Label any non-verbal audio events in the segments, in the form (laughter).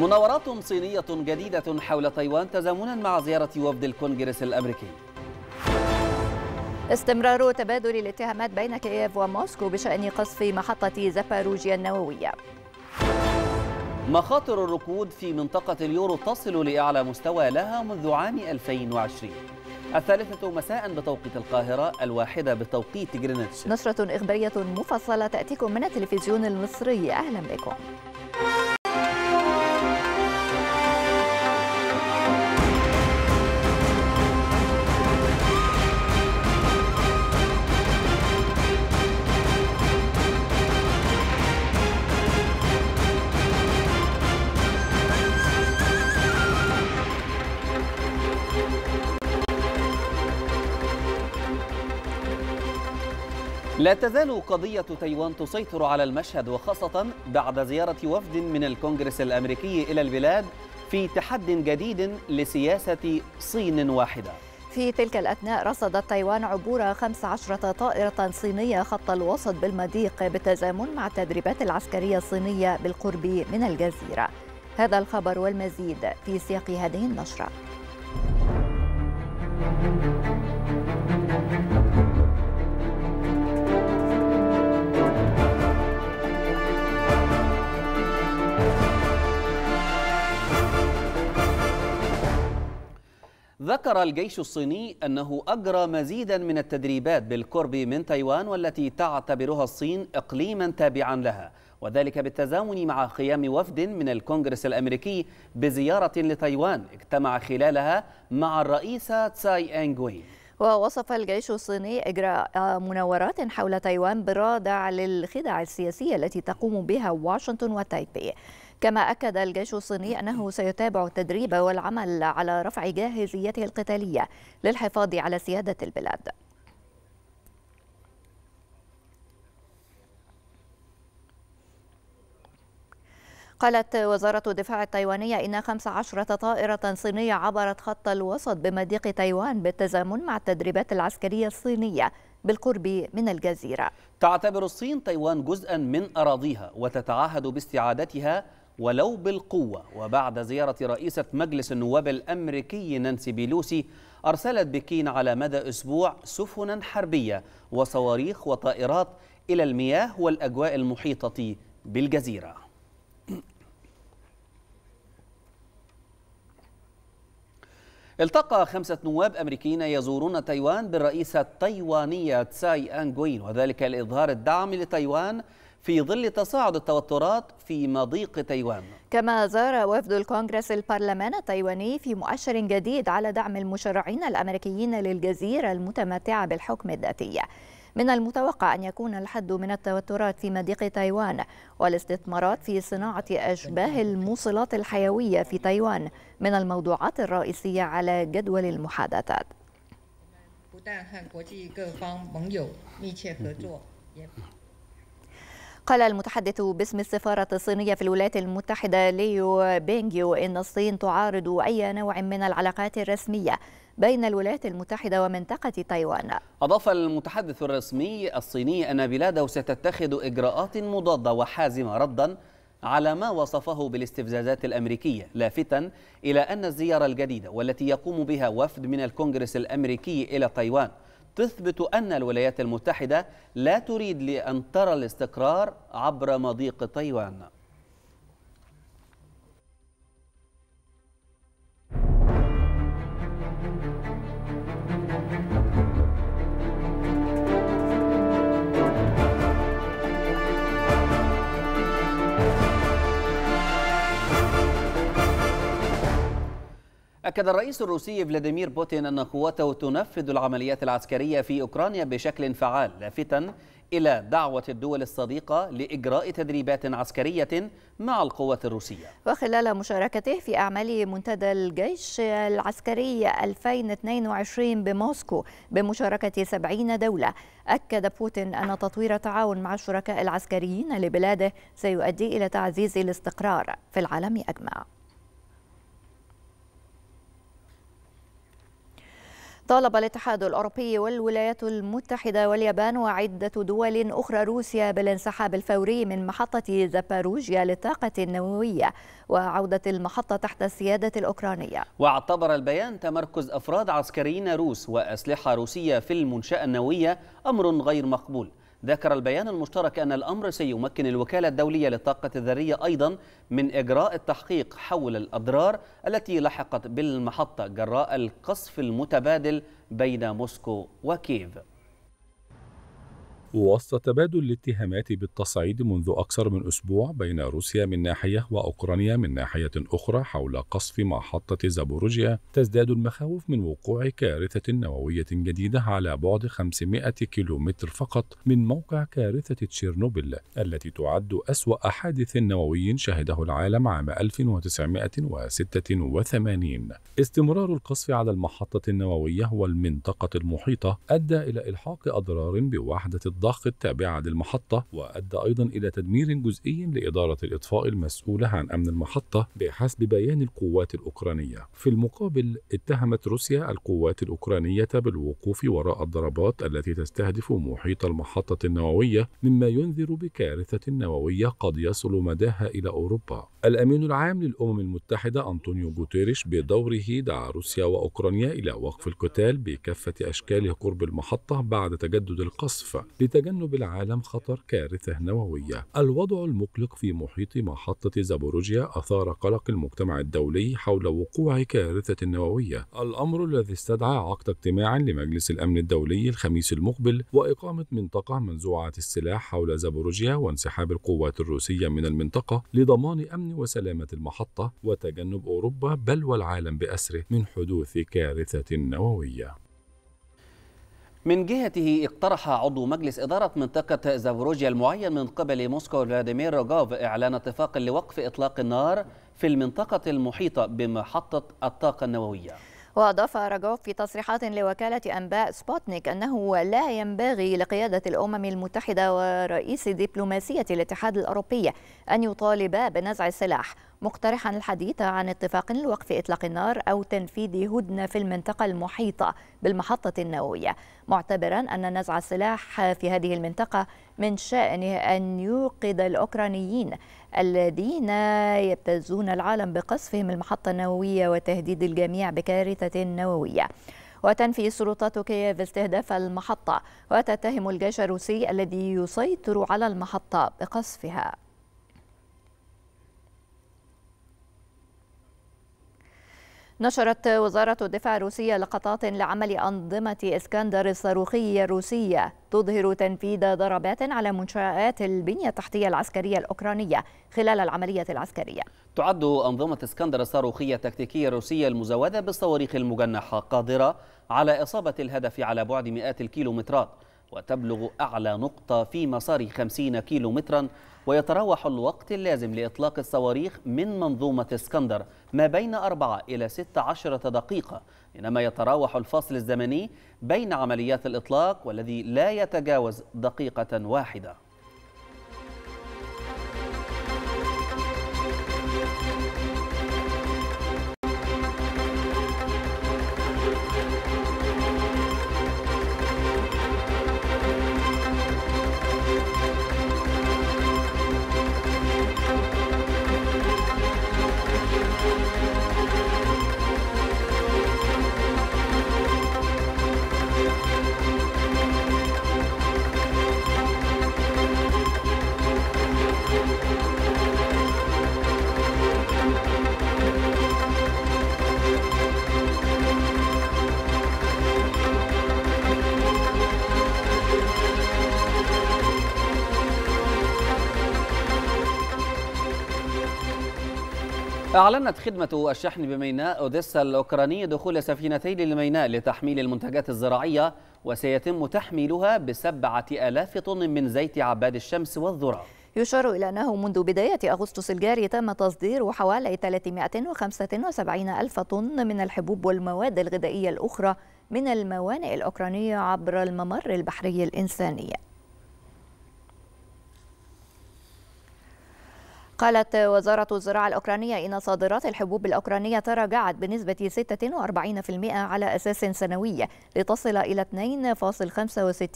مناورات صينية جديدة حول تايوان تزامنا مع زيارة وفد الكونغرس الأمريكي استمرار تبادل الاتهامات بين كييف وموسكو بشأن قصف محطة زاباروجيا النووية مخاطر الركود في منطقة اليورو تصل لأعلى مستوى لها منذ عام 2020 الثالثة مساء بتوقيت القاهرة الواحدة بتوقيت جرينتش نشرة إخبارية مفصلة تأتيكم من التلفزيون المصري أهلا بكم لا تزال قضية تايوان تسيطر على المشهد وخاصة بعد زيارة وفد من الكونغرس الأمريكي إلى البلاد في تحد جديد لسياسة صين واحدة في تلك الأثناء رصدت تايوان عبور 15 طائرة صينية خط الوسط بالمضيق بالتزامن مع التدريبات العسكرية الصينية بالقرب من الجزيرة هذا الخبر والمزيد في سياق هذه النشرة ذكر الجيش الصيني أنه أجرى مزيدا من التدريبات بالقرب من تايوان والتي تعتبرها الصين إقليما تابعا لها وذلك بالتزامن مع قيام وفد من الكونغرس الأمريكي بزيارة لتايوان اجتمع خلالها مع الرئيسة تساي أنجوي ووصف الجيش الصيني إجراء مناورات حول تايوان برادع للخدع السياسية التي تقوم بها واشنطن وتايبي كما أكد الجيش الصيني أنه سيتابع التدريب والعمل على رفع جاهزيته القتالية للحفاظ على سيادة البلاد قالت وزارة الدفاع التايوانية إن 15 طائرة صينية عبرت خط الوسط بمضيق تايوان بالتزامن مع التدريبات العسكرية الصينية بالقرب من الجزيرة تعتبر الصين تايوان جزءا من أراضيها وتتعهد باستعادتها ولو بالقوة وبعد زيارة رئيسة مجلس النواب الأمريكي نانسي بيلوسي أرسلت بكين على مدى أسبوع سفنا حربية وصواريخ وطائرات إلى المياه والأجواء المحيطة بالجزيرة التقى خمسة نواب أمريكيين يزورون تايوان بالرئيسة التايوانية تساي أنغوين وذلك لإظهار الدعم لتايوان في ظل تصاعد التوترات في مضيق تايوان كما زار وفد الكونغرس البرلمان التايواني في مؤشر جديد على دعم المشرعين الأمريكيين للجزيرة المتمتعة بالحكم الذاتي من المتوقع أن يكون الحد من التوترات في مضيق تايوان والاستثمارات في صناعة أشباه الموصلات الحيوية في تايوان من الموضوعات الرئيسية على جدول المحادثات قال المتحدث باسم السفارة الصينية في الولايات المتحدة ليو بينجيو إن الصين تعارض أي نوع من العلاقات الرسمية بين الولايات المتحدة ومنطقة تايوان أضاف المتحدث الرسمي الصيني أن بلاده ستتخذ إجراءات مضادة وحازمة ردا على ما وصفه بالاستفزازات الأمريكية لافتا إلى أن الزيارة الجديدة والتي يقوم بها وفد من الكونغرس الأمريكي إلى تايوان تثبت أن الولايات المتحدة لا تريد لأن ترى الاستقرار عبر مضيق تايوان أكد الرئيس الروسي فلاديمير بوتين أن قواته تنفذ العمليات العسكرية في أوكرانيا بشكل فعال لافتا إلى دعوة الدول الصديقة لإجراء تدريبات عسكرية مع القوات الروسية وخلال مشاركته في أعمال منتدى الجيش العسكري 2022 بموسكو بمشاركة 70 دولة أكد بوتين أن تطوير تعاون مع الشركاء العسكريين لبلاده سيؤدي إلى تعزيز الاستقرار في العالم أجمع طالب الاتحاد الأوروبي والولايات المتحدة واليابان وعدة دول أخرى روسيا بالانسحاب الفوري من محطة زاباروجيا للطاقة النووية وعودة المحطة تحت السيادة الأوكرانية واعتبر البيان تمركز أفراد عسكريين روس وأسلحة روسية في المنشأة النووية أمر غير مقبول ذكر البيان المشترك أن الأمر سيمكن الوكالة الدولية للطاقة الذرية أيضا من إجراء التحقيق حول الأضرار التي لحقت بالمحطة جراء القصف المتبادل بين موسكو وكييف وسط تبادل الاتهامات بالتصعيد منذ أكثر من أسبوع بين روسيا من ناحية وأوكرانيا من ناحية أخرى حول قصف محطة زابوروجيا تزداد المخاوف من وقوع كارثة نووية جديدة على بعد 500 كيلومتر فقط من موقع كارثة تشيرنوبل التي تعد أسوأ حادث نووي شهده العالم عام 1986 استمرار القصف على المحطة النووية والمنطقة المحيطة أدى إلى إلحاق أضرار بوحدة الضغط التابعة للمحطة وأدى أيضا إلى تدمير جزئي لإدارة الإطفاء المسؤولة عن أمن المحطة بحسب بيان القوات الأوكرانية في المقابل اتهمت روسيا القوات الأوكرانية بالوقوف وراء الضربات التي تستهدف محيط المحطة النووية مما ينذر بكارثة نووية قد يصل مداها إلى أوروبا الأمين العام للأمم المتحدة أنطونيو جوتيريش بدوره دعا روسيا وأوكرانيا إلى وقف القتال بكافة أشكاله قرب المحطة بعد تجدد القصف لتجنب العالم خطر كارثة نووية الوضع المقلق في محيط محطة زابوروجيا أثار قلق المجتمع الدولي حول وقوع كارثة نووية الأمر الذي استدعى عقد اجتماع لمجلس الأمن الدولي الخميس المقبل وإقامة منطقة منزوعة السلاح حول زابوروجيا وانسحاب القوات الروسية من المنطقة لضمان أمن وسلامة المحطة وتجنب أوروبا بل والعالم بأسره من حدوث كارثة نووية من جهته اقترح عضو مجلس إدارة منطقة زافوروجيا المعين من قبل موسكو فلاديمير روجوف إعلان اتفاق لوقف إطلاق النار في المنطقة المحيطة بمحطة الطاقة النووية وأضاف راجوف في تصريحات لوكالة أنباء سبوتنيك أنه لا ينبغي لقيادة الأمم المتحدة ورئيس دبلوماسية الاتحاد الأوروبي أن يطالبا بنزع السلاح مقترحا الحديث عن اتفاق لوقف إطلاق النار أو تنفيذ هدنة في المنطقة المحيطة بالمحطة النووية معتبرا أن نزع السلاح في هذه المنطقة من شأنه أن يوقد الأوكرانيين الذين يبتزون العالم بقصفهم المحطة النووية وتهديد الجميع بكارثة نووية وتنفي سلطات كييف استهداف المحطة وتتهم الجيش الروسي الذي يسيطر على المحطة بقصفها نشرت وزارة الدفاع الروسية لقطات لعمل أنظمة إسكندر الصاروخية الروسية تظهر تنفيذ ضربات على منشآت البنية التحتية العسكرية الأوكرانية خلال العملية العسكرية تعد أنظمة إسكندر الصاروخية التكتيكية الروسية المزودة بالصواريخ المجنحة قادرة على إصابة الهدف على بعد مئات الكيلومترات وتبلغ أعلى نقطة في مسار 50 كيلومترا ويتراوح الوقت اللازم لإطلاق الصواريخ من منظومة اسكندر ما بين 4 إلى 16 دقيقة بينما يتراوح الفصل الزمني بين عمليات الإطلاق والذي لا يتجاوز دقيقة واحدة أعلنت خدمة الشحن بميناء أوديسا الأوكرانية دخول سفينتين للميناء لتحميل المنتجات الزراعية وسيتم تحميلها بسبعة آلاف طن من زيت عباد الشمس والذرة يشار إلى أنه منذ بداية أغسطس الجاري تم تصدير حوالي 375 ألف طن من الحبوب والمواد الغذائية الأخرى من الموانئ الأوكرانية عبر الممر البحري الإنساني قالت وزارة الزراعة الأوكرانية إن صادرات الحبوب الأوكرانية تراجعت بنسبة 46% على أساس سنوي لتصل إلى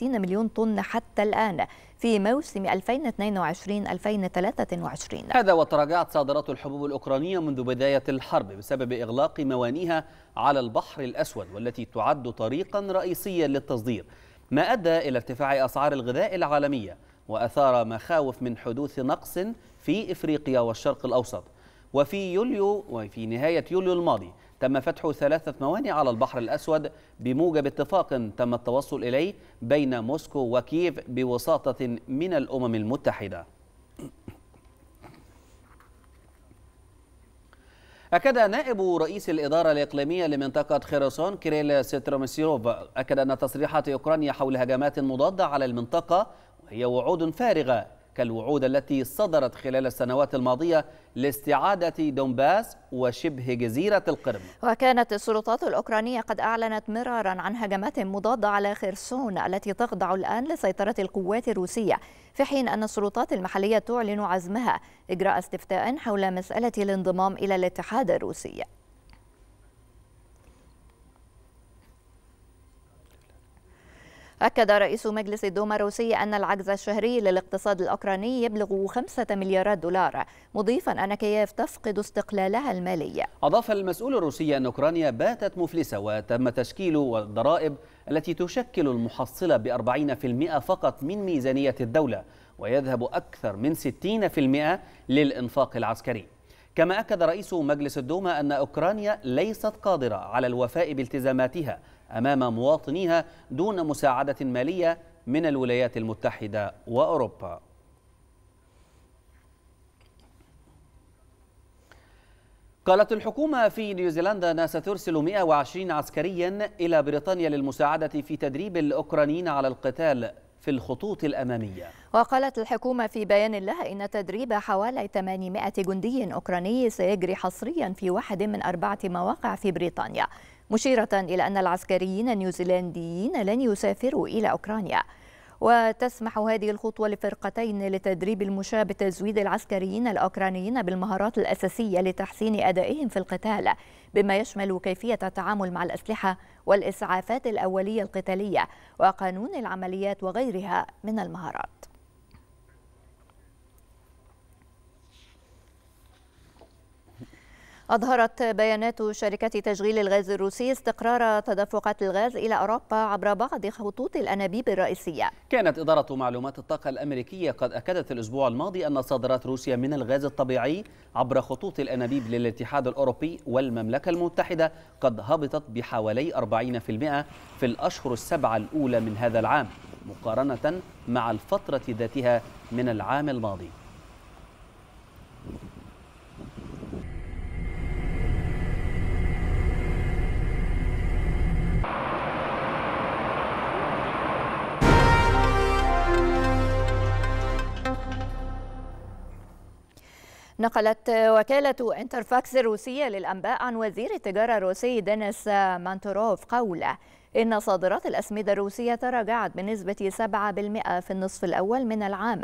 2.65 مليون طن حتى الآن في موسم 2022-2023 هذا وتراجعت صادرات الحبوب الأوكرانية منذ بداية الحرب بسبب إغلاق موانيها على البحر الأسود والتي تعد طريقا رئيسيا للتصدير ما أدى إلى ارتفاع أسعار الغذاء العالمية وأثار مخاوف من حدوث نقص في إفريقيا والشرق الأوسط وفي يوليو وفي نهاية يوليو الماضي تم فتح ثلاثة موانئ على البحر الأسود بموجب اتفاق تم التوصل إليه بين موسكو وكييف بوساطة من الأمم المتحدة أكد نائب رئيس الإدارة الإقليمية لمنطقة خيرسون كريل سترومسيروف أكد أن تصريحات أوكرانيا حول هجمات مضادة على المنطقة هي وعود فارغة كالوعود التي صدرت خلال السنوات الماضية لاستعادة دونباس وشبه جزيرة القرم وكانت السلطات الأوكرانية قد أعلنت مرارا عن هجمات مضادة على خرسون التي تخضع الآن لسيطرة القوات الروسية في حين أن السلطات المحلية تعلن عزمها إجراء استفتاء حول مسألة الانضمام إلى الاتحاد الروسي أكد رئيس مجلس الدوما الروسي أن العجز الشهري للاقتصاد الأوكراني يبلغ 5 مليارات دولار مضيفا أن كييف تفقد استقلالها المالي أضاف المسؤول الروسي أن أوكرانيا باتت مفلسة وتم تشكيل الضرائب التي تشكل المحصلة ب 40% فقط من ميزانية الدولة ويذهب أكثر من 60% للإنفاق العسكري كما أكد رئيس مجلس الدوما أن أوكرانيا ليست قادرة على الوفاء بالتزاماتها أمام مواطنيها دون مساعدة مالية من الولايات المتحدة وأوروبا قالت الحكومة في نيوزيلندا أنها سترسل 120 عسكريا إلى بريطانيا للمساعدة في تدريب الأوكرانيين على القتال في الخطوط الأمامية وقالت الحكومة في بيان لها إن تدريب حوالي 800 جندي أوكراني سيجري حصريا في واحد من أربعة مواقع في بريطانيا مشيرة إلى أن العسكريين النيوزيلنديين لن يسافروا إلى أوكرانيا وتسمح هذه الخطوة لفرقتين لتدريب المشاة بتزويد العسكريين الأوكرانيين بالمهارات الأساسية لتحسين أدائهم في القتال بما يشمل كيفية التعامل مع الأسلحة والإسعافات الأولية القتالية وقانون العمليات وغيرها من المهارات أظهرت بيانات شركة تشغيل الغاز الروسي استقرار تدفقات الغاز إلى أوروبا عبر بعض خطوط الأنابيب الرئيسية كانت إدارة معلومات الطاقة الأمريكية قد أكدت الأسبوع الماضي أن صادرات روسيا من الغاز الطبيعي عبر خطوط الأنابيب للاتحاد الأوروبي والمملكة المتحدة قد هبطت بحوالي 40% في الأشهر السبعة الأولى من هذا العام مقارنة مع الفترة ذاتها من العام الماضي نقلت وكالة انترفاكس الروسية للأنباء عن وزير التجارة الروسي دينيس مانتوروف قوله إن صادرات الأسمدة الروسية تراجعت بنسبة 7% في النصف الأول من العام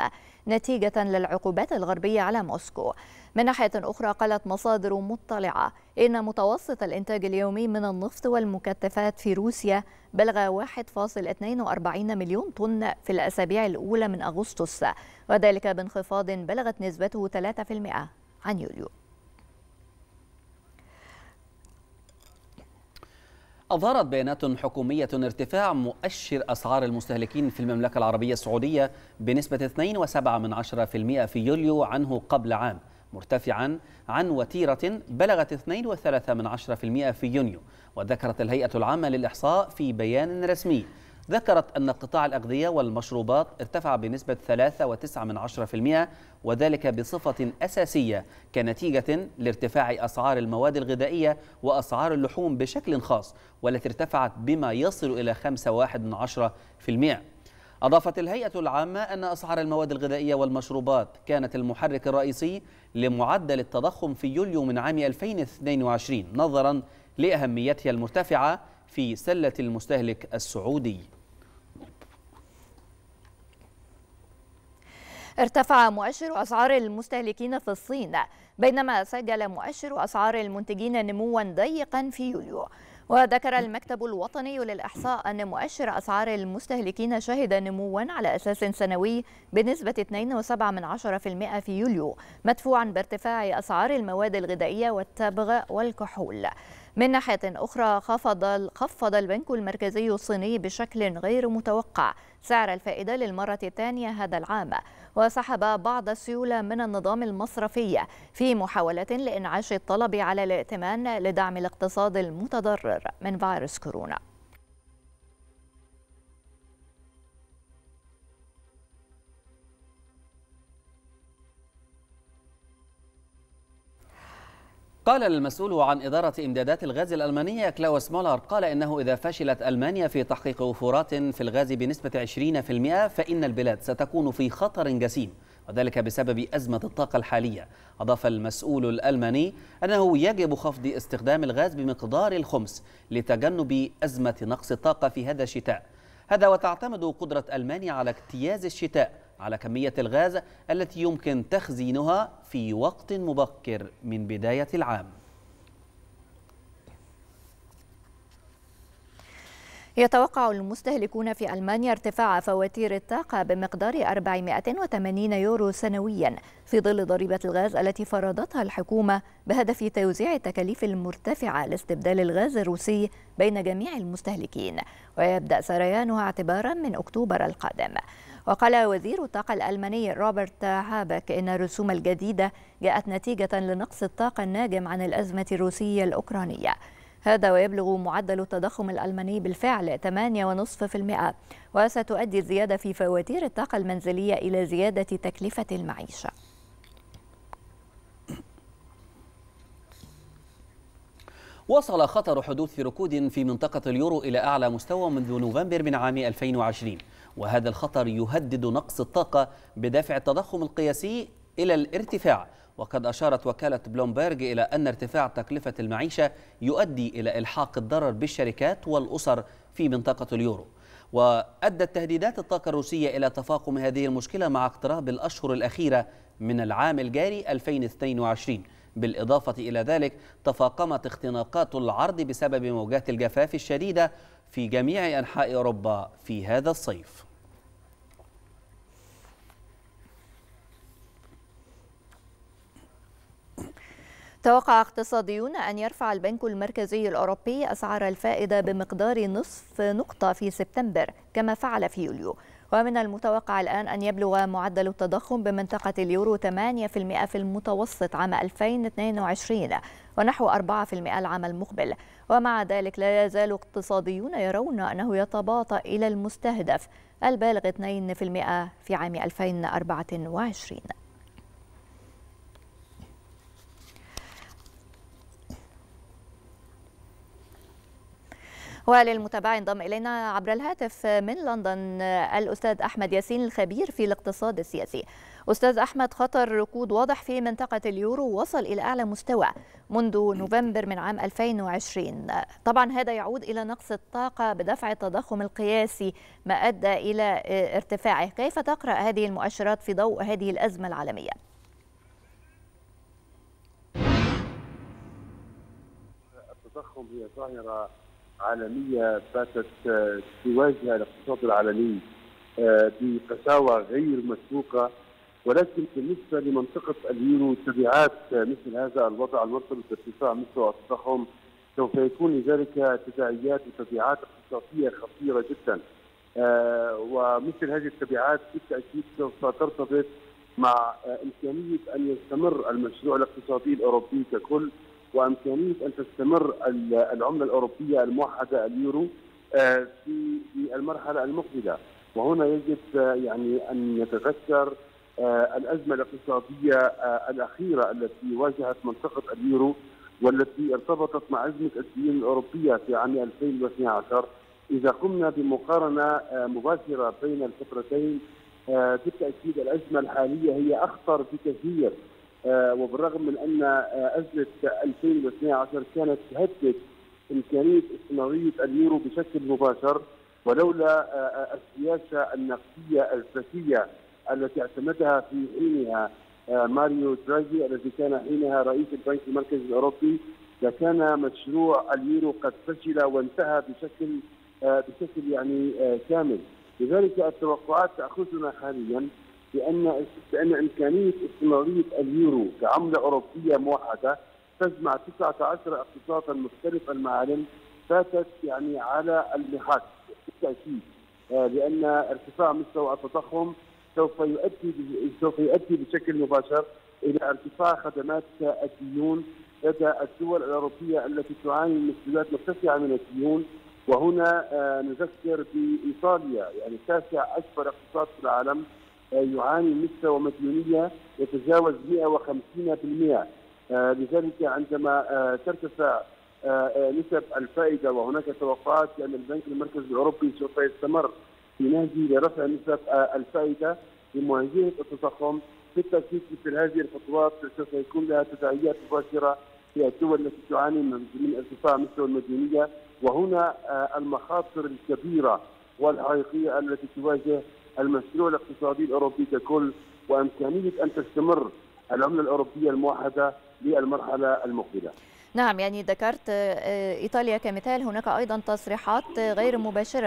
نتيجة للعقوبات الغربية على موسكو من ناحية أخرى قالت مصادر مطلعة إن متوسط الإنتاج اليومي من النفط والمكثفات في روسيا بلغ 1.42 مليون طن في الأسابيع الأولى من أغسطس وذلك بانخفاض بلغت نسبته 3% عن يوليو أظهرت بيانات حكومية ارتفاع مؤشر أسعار المستهلكين في المملكة العربية السعودية بنسبة 2.7% في يوليو عنه قبل عام مرتفعا عن وتيرة بلغت 2.3% في يونيو وذكرت الهيئة العامة للإحصاء في بيان رسمي ذكرت أن قطاع الأغذية والمشروبات ارتفع بنسبة 3.9% وذلك بصفة أساسية كنتيجة لارتفاع أسعار المواد الغذائية وأسعار اللحوم بشكل خاص والتي ارتفعت بما يصل إلى 5.1% أضافت الهيئة العامة أن أسعار المواد الغذائية والمشروبات كانت المحرك الرئيسي لمعدل التضخم في يوليو من عام 2022 نظرا لأهميتها المرتفعة في سلة المستهلك السعودي ارتفع مؤشر أسعار المستهلكين في الصين بينما سجل مؤشر أسعار المنتجين نموا ضيقا في يوليو وذكر المكتب الوطني للإحصاء أن مؤشر أسعار المستهلكين شهد نموا على أساس سنوي بنسبة 2.7% في يوليو مدفوعا بارتفاع أسعار المواد الغذائية والتبغ والكحول من ناحية أخرى خفض خفض البنك المركزي الصيني بشكل غير متوقع سعر الفائدة للمرة الثانية هذا العام وسحب بعض السيولة من النظام المصرفي في محاولة لإنعاش الطلب على الائتمان لدعم الاقتصاد المتضرر من فيروس كورونا قال المسؤول عن إدارة إمدادات الغاز الألمانية كلاوس مولر قال إنه إذا فشلت ألمانيا في تحقيق وفورات في الغاز بنسبة 20% فإن البلاد ستكون في خطر جسيم وذلك بسبب أزمة الطاقة الحالية أضاف المسؤول الألماني أنه يجب خفض استخدام الغاز بمقدار الخمس لتجنب أزمة نقص الطاقة في هذا الشتاء هذا وتعتمد قدرة ألمانيا على اجتياز الشتاء على كمية الغاز التي يمكن تخزينها في وقت مبكر من بداية العام يتوقع المستهلكون في ألمانيا ارتفاع فواتير الطاقة بمقدار 480 يورو سنويا في ظل ضريبة الغاز التي فرضتها الحكومة بهدف توزيع التكاليف المرتفعة لاستبدال الغاز الروسي بين جميع المستهلكين ويبدأ سريانها اعتبارا من أكتوبر القادم وقال وزير الطاقة الألماني روبرت هابك إن الرسوم الجديدة جاءت نتيجة لنقص الطاقة الناجم عن الأزمة الروسية الأوكرانية هذا ويبلغ معدل التضخم الألماني بالفعل 8.5% وستؤدي الزيادة في فواتير الطاقة المنزلية إلى زيادة تكلفة المعيشة وصل خطر حدوث ركود في منطقة اليورو إلى أعلى مستوى منذ نوفمبر من عام 2020 وهذا الخطر يهدد نقص الطاقة بدافع التضخم القياسي إلى الارتفاع وقد أشارت وكالة بلومبرج إلى أن ارتفاع تكلفة المعيشة يؤدي إلى إلحاق الضرر بالشركات والأسر في منطقة اليورو وأدت تهديدات الطاقة الروسية إلى تفاقم هذه المشكلة مع اقتراب الأشهر الأخيرة من العام الجاري 2022 بالإضافة إلى ذلك تفاقمت اختناقات العرض بسبب موجات الجفاف الشديدة في جميع أنحاء أوروبا في هذا الصيف توقع اقتصاديون أن يرفع البنك المركزي الأوروبي أسعار الفائدة بمقدار نصف نقطة في سبتمبر كما فعل في يوليو ومن المتوقع الآن أن يبلغ معدل التضخم بمنطقة اليورو 8% في المتوسط عام 2022 ونحو 4% العام المقبل ومع ذلك لا يزال اقتصاديون يرون أنه يتباطأ إلى المستهدف البالغ 2% في عام 2024 وللمتابعة انضم إلينا عبر الهاتف من لندن الأستاذ أحمد ياسين الخبير في الاقتصاد السياسي أستاذ أحمد خطر ركود واضح في منطقة اليورو وصل إلى أعلى مستوى منذ نوفمبر من عام 2020 طبعا هذا يعود إلى نقص الطاقة بدفع التضخم القياسي ما أدى إلى ارتفاعه كيف تقرأ هذه المؤشرات في ضوء هذه الأزمة العالمية؟ التضخم هي ظاهرة عالميه باتت آه، تواجه الاقتصاد العالمي آه، بقساوه غير مسبوقه ولكن بالنسبه لمنطقه اليورو تبعات آه، مثل هذا الوضع المرتبط بارتفاع مستوى التضخم سوف يكون لذلك تداعيات وتبعات اقتصاديه خطيره جدا. ومثل هذه التبعات بالتاكيد سوف ترتبط مع امكانيه ان يستمر المشروع الاقتصادي الاوروبي ككل وامكانيه ان تستمر العمله الاوروبيه الموحده اليورو آه، في المرحله المقبله وهنا يجب آه، يعني ان نتذكر آه، الازمه الاقتصاديه الاخيره التي واجهت منطقه اليورو والتي ارتبطت مع ازمه الديون الاوروبيه في عام 2012 اذا قمنا بمقارنه مباشره بين الفترتين بالتاكيد الازمه الحاليه هي اخطر بكثير آه، وبالرغم من ان آه، ازمه 2012 كانت تهدد امكانيه استمراريه اليورو بشكل مباشر ولولا آه، السياسه النقديه الذكيه التي اعتمدها في حينها ماريو دراجي الذي كان حينها رئيس البنك المركزي الاوروبي لكان مشروع اليورو قد فشل وانتهى بشكل بشكل يعني كامل لذلك التوقعات تاخذنا حاليا بان بان امكانيه استمراريه اليورو كعمله اوروبيه موحده تجمع 19 اقتصادا مختلف المعالم فاتت يعني على المحك بالتاكيد آه، لان ارتفاع مستوى التضخم سوف يؤدي سوف يؤدي بشكل مباشر الى ارتفاع خدمات الديون لدى الدول الاوروبيه التي تعاني من مستويات مرتفعه من الديون وهنا آه، نذكر بايطاليا يعني تاسع اكبر اقتصاد في العالم يعاني نسبه ومديونية يتجاوز 150% آه، لذلك عندما آه، ترتفع آه، نسب الفائدة وهناك توقعات بان البنك المركزي الأوروبي سوف يستمر في نهجه لرفع نسب الفائدة لمواجهة التضخم بالتأكيد مثل هذه الخطوات سوف يكون لها تداعيات مباشرة في الدول التي تعاني من ارتفاع مستوى المديونية وهنا المخاطر الكبيرة والحقيقية التي تواجه المشروع الاقتصادي الاوروبي ككل وامكانيه ان تستمر العمله الاوروبيه الموحده للمرحله المقبله. نعم يعني ذكرت آه، آه، ايطاليا كمثال هناك ايضا تصريحات آه، غير مباشره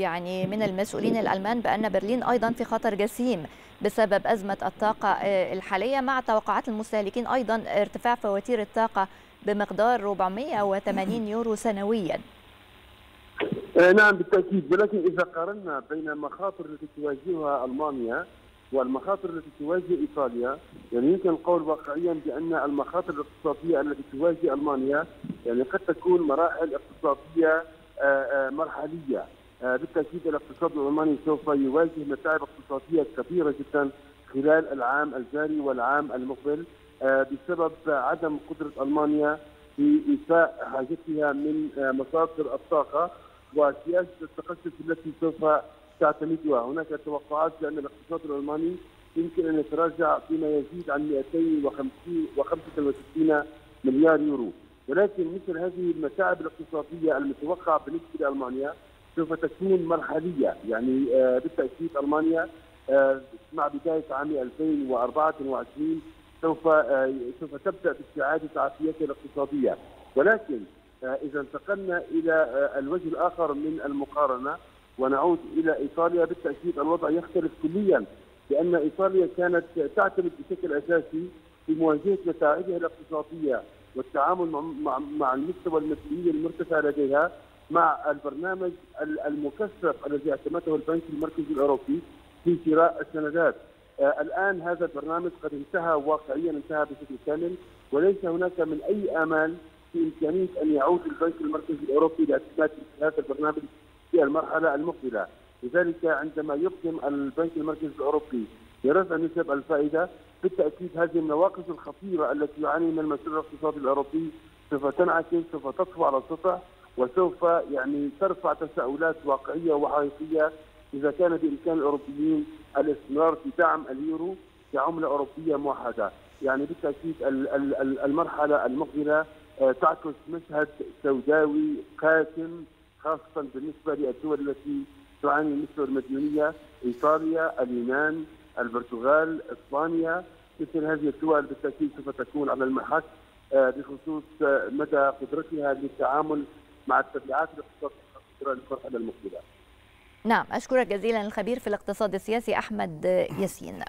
يعني من المسؤولين الالمان بان برلين ايضا في خطر جسيم بسبب ازمه الطاقه الحاليه مع توقعات المستهلكين ايضا ارتفاع فواتير الطاقه بمقدار 480 يورو سنويا. آه، نعم بالتاكيد ولكن اذا قارنا بين المخاطر التي تواجهها المانيا والمخاطر التي تواجه ايطاليا يعني يمكن القول واقعيا بان المخاطر الاقتصاديه التي تواجه المانيا يعني قد تكون مراحل اقتصاديه آه، آه، مرحليه بالتاكيد الاقتصاد الالماني سوف يواجه متاعب اقتصاديه كبيره جدا خلال العام الجاري والعام المقبل بسبب عدم قدره المانيا في ايفاء حاجتها من مصادر الطاقه وسياسه التقشف التي سوف تعتمدها، هناك توقعات بان الاقتصاد الالماني يمكن ان يتراجع فيما يزيد عن 250 و65 مليار يورو، ولكن مثل هذه المتاعب الاقتصاديه المتوقعه بالنسبه لالمانيا سوف تكون مرحليه، يعني آه، بالتاكيد المانيا آه، مع بدايه عام 2024 سوف آه، سوف تبدا باستعاده عافيتها الاقتصاديه، ولكن اذا انتقلنا الى آه، الوجه الاخر من المقارنه ونعود الى ايطاليا بالتاكيد الوضع يختلف كليا لان ايطاليا كانت تعتمد بشكل اساسي في مواجهه متاعبها الاقتصاديه والتعامل مع المستوى المسؤولية المرتفع لديها مع البرنامج المكثف الذي اعتمده البنك المركزي الاوروبي في شراء السندات آه، الان هذا البرنامج قد انتهى واقعيا انتهى بشكل كامل وليس هناك من اي امال في إمكانية أن يعود البنك المركزي الأوروبي لإعتماد هذا البرنامج في المرحلة المقبلة لذلك عندما يقدم البنك المركزي الأوروبي لرفع نسب الفائدة بالتأكيد هذه النواقص الخطيرة التي يعاني من المسؤول الاقتصادي الأوروبي سوف تنعكس سوف تطفو على السطح وسوف يعني ترفع تساؤلات واقعية وحقيقية إذا كان بإمكان الأوروبيين الاستمرار في دعم اليورو كعملة أوروبية موحدة يعني بالتأكيد المرحلة المقبلة آه، تعكس مشهد سوداوي قاتم خاصة بالنسبة للدول التي تعاني من المديونية إيطاليا، اليونان، البرتغال، إسبانيا مثل هذه الدول بالتأكيد سوف تكون على المحك آه، بخصوص آه، مدى قدرتها للتعامل مع التبعات الاقتصادية الفترة المقبلة. نعم أشكرك جزيلا الخبير في الاقتصاد السياسي أحمد ياسين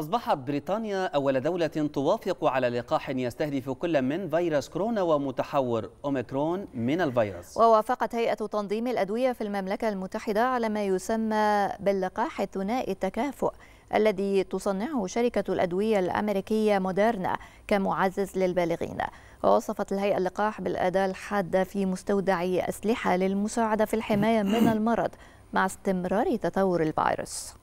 أصبحت بريطانيا أول دولة توافق على لقاح يستهدف كل من فيروس كورونا ومتحور أوميكرون من الفيروس ووافقت هيئة تنظيم الأدوية في المملكة المتحدة على ما يسمى باللقاح الثنائي التكافؤ الذي تصنعه شركة الأدوية الأمريكية موديرنا كمعزز للبالغين ووصفت الهيئة اللقاح بالأداة الحادة في مستودع أسلحة للمساعدة في الحماية من المرض مع استمرار تطور الفيروس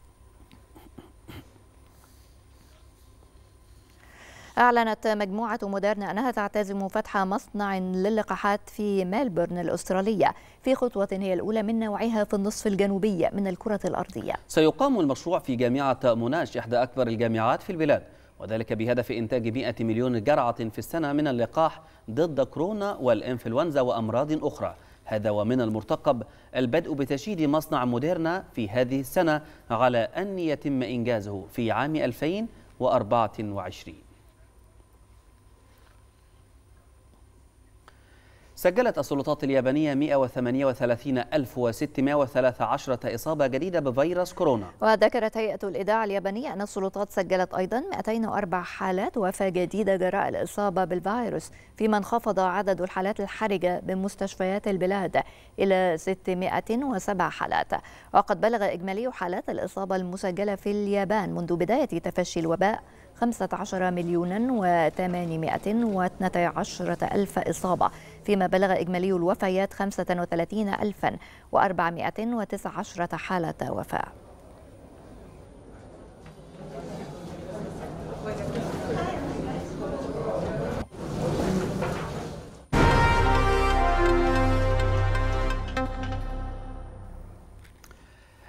أعلنت مجموعة مودرنا أنها تعتزم فتح مصنع للقاحات في ملبورن الأسترالية في خطوة هي الأولى من نوعها في النصف الجنوبي من الكرة الأرضية سيقام المشروع في جامعة موناش إحدى أكبر الجامعات في البلاد وذلك بهدف إنتاج 100 مليون جرعة في السنة من اللقاح ضد كورونا والإنفلونزا وأمراض أخرى هذا ومن المرتقب البدء بتشييد مصنع موديرنا في هذه السنة على أن يتم إنجازه في عام 2024 سجلت السلطات اليابانية 138613 إصابة جديدة بفيروس كورونا وذكرت هيئة الإذاعة اليابانية أن السلطات سجلت أيضا 204 حالات وفاة جديدة جراء الإصابة بالفيروس فيما انخفض عدد الحالات الحرجة بمستشفيات البلاد إلى 607 حالات وقد بلغ إجمالي حالات الإصابة المسجلة في اليابان منذ بداية تفشي الوباء 15 مليون و812 ألف إصابة فيما بلغ إجمالي الوفيات 35419 حالة وفاة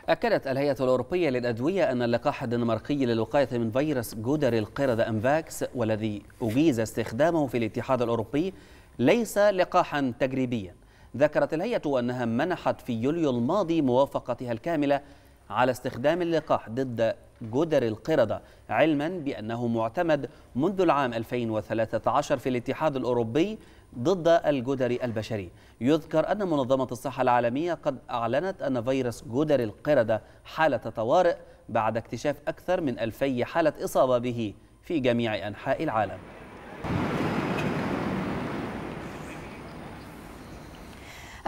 أكدت الهيئة الأوروبية للأدوية أن اللقاح الدنماركي للوقاية من فيروس جودر القردة أنفاكس والذي أجيز استخدامه في الاتحاد الأوروبي ليس لقاحا تجريبيا ذكرت الهيئة أنها منحت في يوليو الماضي موافقتها الكاملة على استخدام اللقاح ضد جدر القردة علما بأنه معتمد منذ العام 2013 في الاتحاد الأوروبي ضد الجدري البشري يذكر أن منظمة الصحة العالمية قد أعلنت أن فيروس جدر القردة حالة طوارئ بعد اكتشاف أكثر من 2000 حالة إصابة به في جميع أنحاء العالم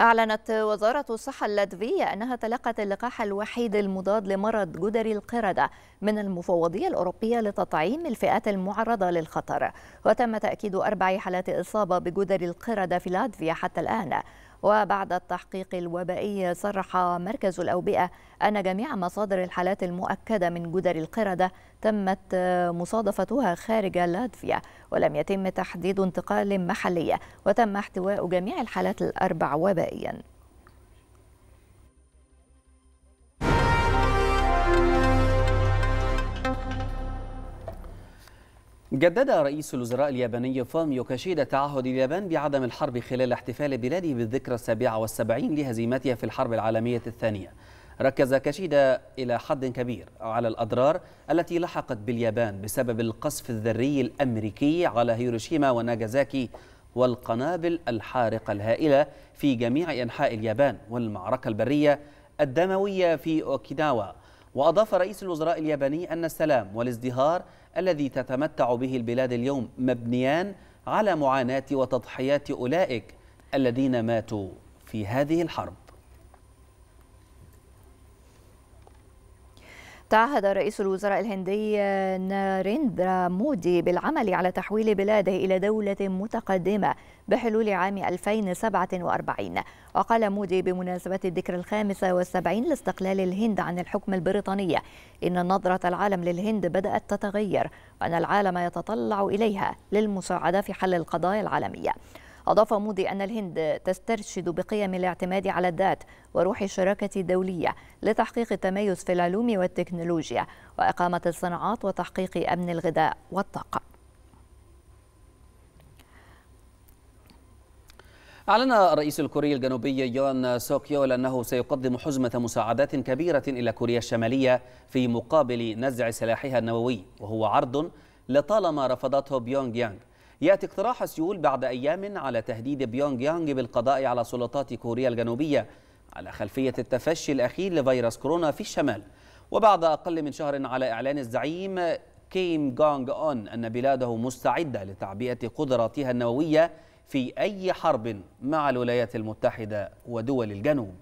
أعلنت وزارة الصحة اللاتفية أنها تلقت اللقاح الوحيد المضاد لمرض جدري القردة من المفوضية الأوروبية لتطعيم الفئات المعرضة للخطر وتم تأكيد أربع حالات إصابة بجدري القردة في لاتفيا حتى الآن وبعد التحقيق الوبائي صرح مركز الأوبئة أن جميع مصادر الحالات المؤكدة من جدر القردة تمت مصادفتها خارج لاتفيا ولم يتم تحديد انتقال محلية وتم احتواء جميع الحالات الأربع وبائياً جدد رئيس الوزراء الياباني فوميو كاشيدا تعهد اليابان بعدم الحرب خلال احتفال بلاده بالذكرى السابعة والسبعين لهزيمتها في الحرب العالمية الثانية ركز كاشيدا إلى حد كبير على الأضرار التي لحقت باليابان بسبب القصف الذري الأمريكي على هيروشيما وناجازاكي والقنابل الحارقة الهائلة في جميع أنحاء اليابان والمعركة البرية الدموية في أوكيناوا وأضاف رئيس الوزراء الياباني أن السلام والازدهار الذي تتمتع به البلاد اليوم مبنيان على معاناة وتضحيات أولئك الذين ماتوا في هذه الحرب تعهد رئيس الوزراء الهندي ناريندرا مودي بالعمل على تحويل بلاده إلى دولة متقدمة بحلول عام 2047 وقال مودي بمناسبة الذكرى الخامسة والسبعين لاستقلال الهند عن الحكم البريطاني إن نظرة العالم للهند بدأت تتغير وأن العالم يتطلع إليها للمساعدة في حل القضايا العالمية أضاف مودي أن الهند تسترشد بقيم الاعتماد على الذات وروح الشراكة الدولية لتحقيق التميز في العلوم والتكنولوجيا وإقامة الصناعات وتحقيق أمن الغذاء والطاقة أعلن الرئيس الكوري الجنوبي يون سوك يول أنه سيقدم حزمة مساعدات كبيرة إلى كوريا الشمالية في مقابل نزع سلاحها النووي وهو عرض لطالما رفضته بيونغ يانغ يأتي اقتراح سيول بعد أيام على تهديد بيونغ يانغ بالقضاء على سلطات كوريا الجنوبية على خلفية التفشي الأخير لفيروس كورونا في الشمال وبعد أقل من شهر على إعلان الزعيم كيم جونغ أون أن بلاده مستعدة لتعبئة قدراتها النووية في أي حرب مع الولايات المتحدة ودول الجنوب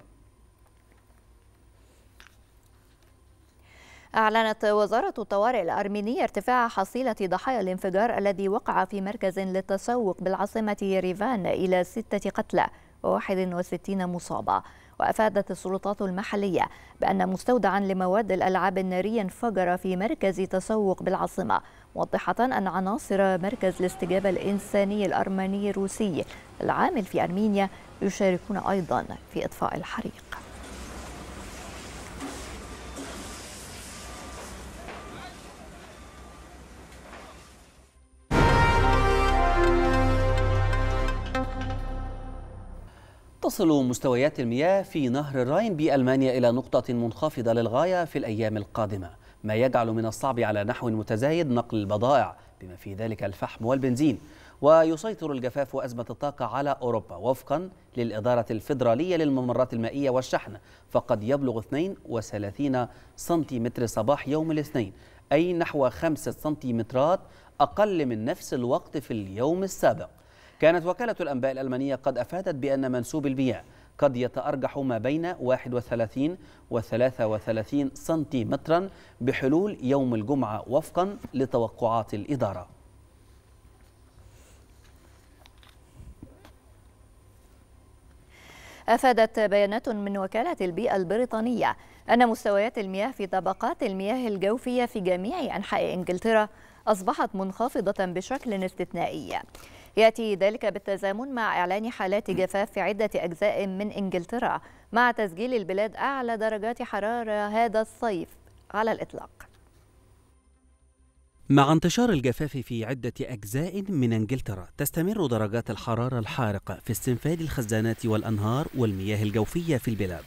أعلنت وزارة الطوارئ الأرمينية ارتفاع حصيلة ضحايا الانفجار الذي وقع في مركز للتسوق بالعاصمة ريفان إلى ستة قتلى و61 مصابة وأفادت السلطات المحلية بأن مستودعا لمواد الألعاب النارية انفجر في مركز تسوق بالعاصمة موضحة أن عناصر مركز الاستجابة الإنساني الأرمني الروسي العامل في أرمينيا يشاركون أيضا في إطفاء الحريق تصل مستويات المياه في نهر الراين بألمانيا إلى نقطة منخفضة للغاية في الأيام القادمة ما يجعل من الصعب على نحو متزايد نقل البضائع بما في ذلك الفحم والبنزين ويسيطر الجفاف وأزمة الطاقة على أوروبا وفقا للإدارة الفيدرالية للممرات المائية والشحن فقد يبلغ 32 سنتيمتر صباح يوم الاثنين أي نحو 5 سنتيمترات أقل من نفس الوقت في اليوم السابق كانت وكالة الأنباء الألمانية قد أفادت بأن منسوب المياه قد يتأرجح ما بين 31 و 33 سنتيمترا بحلول يوم الجمعة وفقا لتوقعات الإدارة أفادت بيانات من وكالة البيئة البريطانية أن مستويات المياه في طبقات المياه الجوفية في جميع أنحاء إنجلترا أصبحت منخفضة بشكل استثنائي يأتي ذلك بالتزامن مع إعلان حالات جفاف في عدة أجزاء من إنجلترا مع تسجيل البلاد أعلى درجات حرارة هذا الصيف على الإطلاق مع انتشار الجفاف في عدة أجزاء من إنجلترا تستمر درجات الحرارة الحارقة في استنفاد الخزانات والأنهار والمياه الجوفية في البلاد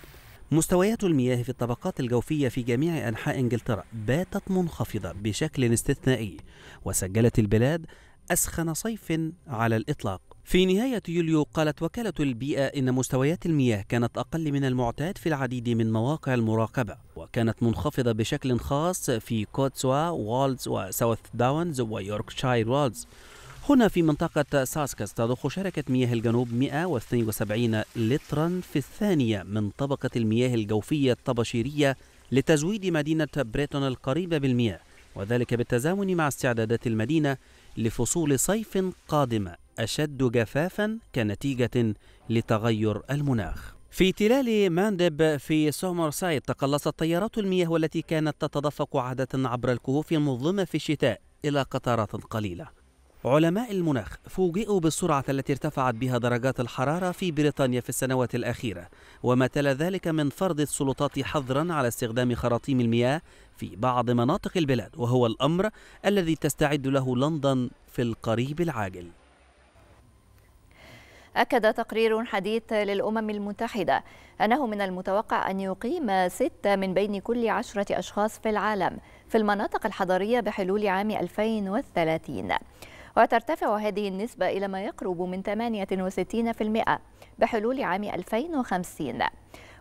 مستويات المياه في الطبقات الجوفية في جميع أنحاء إنجلترا باتت منخفضة بشكل استثنائي وسجلت البلاد أسخن صيف على الإطلاق في نهاية يوليو قالت وكالة البيئة إن مستويات المياه كانت أقل من المعتاد في العديد من مواقع المراقبة وكانت منخفضة بشكل خاص في كوتسوا والز وساوث داونز ويوركشاير والز هنا في منطقة ساسكس تضخ شركة مياه الجنوب 172 لترا في الثانية من طبقة المياه الجوفية الطبشيرية لتزويد مدينة بريتون القريبة بالمياه وذلك بالتزامن مع استعدادات المدينة لفصول صيف قادمة أشد جفافا كنتيجة لتغير المناخ في تلال ماندب في سومرسايد تقلصت تيارات المياه والتي كانت تتدفق عادة عبر الكهوف المظلمة في الشتاء إلى قطرات قليلة علماء المناخ فوجئوا بالسرعة التي ارتفعت بها درجات الحرارة في بريطانيا في السنوات الأخيرة وما تلا ذلك من فرض السلطات حظرا على استخدام خراطيم المياه في بعض مناطق البلاد وهو الأمر الذي تستعد له لندن في القريب العاجل أكد تقرير حديث للأمم المتحدة أنه من المتوقع أن يقيم ستة من بين كل عشرة أشخاص في العالم في المناطق الحضرية بحلول عام 2030 وترتفع هذه النسبة إلى ما يقرب من 68% بحلول عام 2050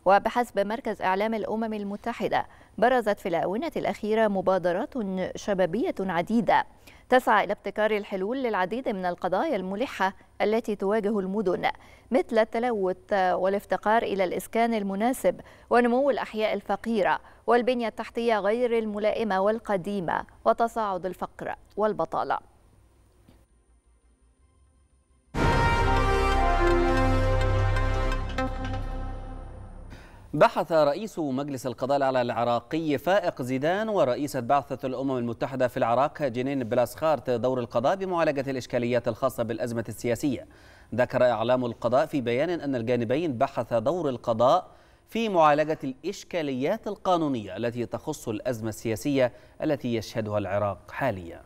وبحسب مركز إعلام الأمم المتحدة برزت في الآونة الأخيرة مبادرات شبابية عديدة تسعى إلى ابتكار الحلول للعديد من القضايا الملحة التي تواجه المدن مثل التلوث والافتقار إلى الإسكان المناسب ونمو الأحياء الفقيرة والبنية التحتية غير الملائمة والقديمة وتصاعد الفقر والبطالة بحث رئيس مجلس القضاء على العراقي فائق زيدان ورئيسة بعثة الأمم المتحدة في العراق جنين بلاسخارت دور القضاء بمعالجة الإشكاليات الخاصة بالأزمة السياسية ذكر إعلام القضاء في بيان أن الجانبين بحث دور القضاء في معالجة الإشكاليات القانونية التي تخص الأزمة السياسية التي يشهدها العراق حالياً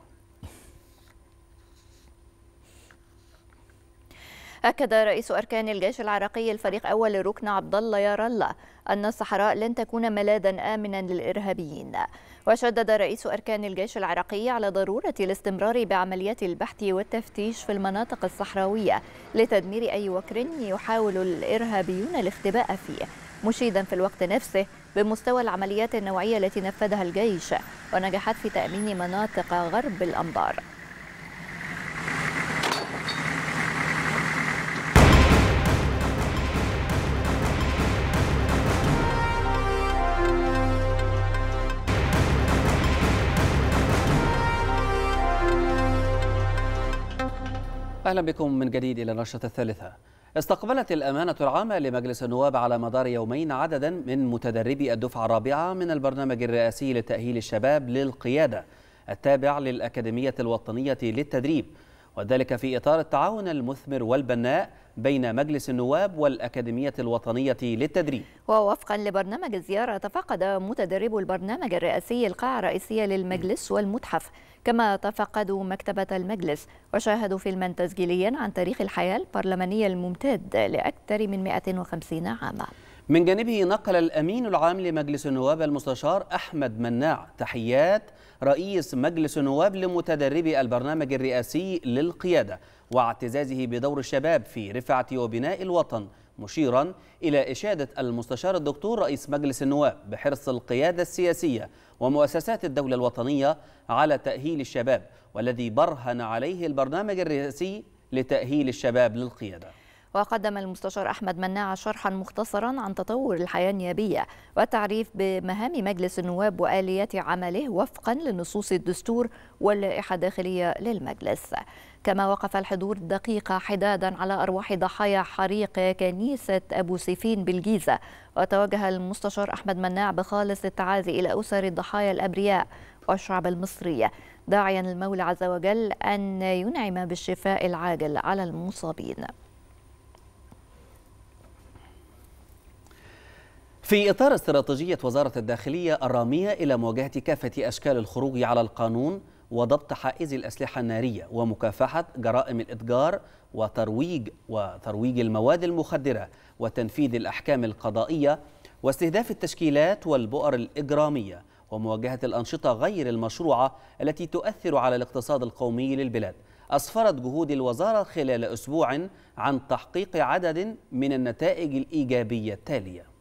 أكد رئيس أركان الجيش العراقي الفريق أول الركن عبد الله يار الله أن الصحراء لن تكون ملاذا آمنا للإرهابيين وشدد رئيس أركان الجيش العراقي على ضرورة الاستمرار بعمليات البحث والتفتيش في المناطق الصحراوية لتدمير أي وكر يحاول الإرهابيون الاختباء فيه مشيدا في الوقت نفسه بمستوى العمليات النوعية التي نفذها الجيش ونجحت في تأمين مناطق غرب الأنبار أهلا بكم من جديد إلى النشرة الثالثة استقبلت الأمانة العامة لمجلس النواب على مدار يومين عددا من متدربي الدفعة الرابعة من البرنامج الرئاسي لتأهيل الشباب للقيادة التابع للأكاديمية الوطنية للتدريب وذلك في إطار التعاون المثمر والبناء بين مجلس النواب والأكاديمية الوطنية للتدريب ووفقا لبرنامج الزيارة تفقد متدرب البرنامج الرئاسي القاعة الرئيسية للمجلس والمتحف كما تفقدوا مكتبة المجلس وشاهدوا فيلما تسجيليا عن تاريخ الحياة البرلمانية الممتد لأكثر من 150 عاما من جانبه نقل الأمين العام لمجلس النواب المستشار أحمد مناع تحيات رئيس مجلس النواب لمتدربي البرنامج الرئاسي للقيادة واعتزازه بدور الشباب في رفعة وبناء الوطن مشيرا إلى إشادة المستشار الدكتور رئيس مجلس النواب بحرص القيادة السياسية ومؤسسات الدولة الوطنية على تأهيل الشباب والذي برهن عليه البرنامج الرئاسي لتأهيل الشباب للقيادة وقدم المستشار أحمد مناع شرحا مختصرا عن تطور الحياة النيابية والتعريف بمهام مجلس النواب وآليات عمله وفقا لنصوص الدستور واللائحة الداخلية للمجلس كما وقف الحضور دقيقة حدادا على أرواح ضحايا حريق كنيسة أبو سيفين بالجيزة وتوجه المستشار أحمد مناع بخالص التعازي إلى أسر الضحايا الأبرياء والشعب المصري داعيا المولى عز وجل أن ينعم بالشفاء العاجل على المصابين في إطار استراتيجية وزارة الداخلية الرامية إلى مواجهة كافة أشكال الخروج على القانون وضبط حائز الأسلحة النارية ومكافحة جرائم الإتجار وترويج وترويج المواد المخدرة وتنفيذ الأحكام القضائية واستهداف التشكيلات والبؤر الإجرامية ومواجهة الأنشطة غير المشروعة التي تؤثر على الاقتصاد القومي للبلاد أسفرت جهود الوزارة خلال أسبوع عن تحقيق عدد من النتائج الإيجابية التالية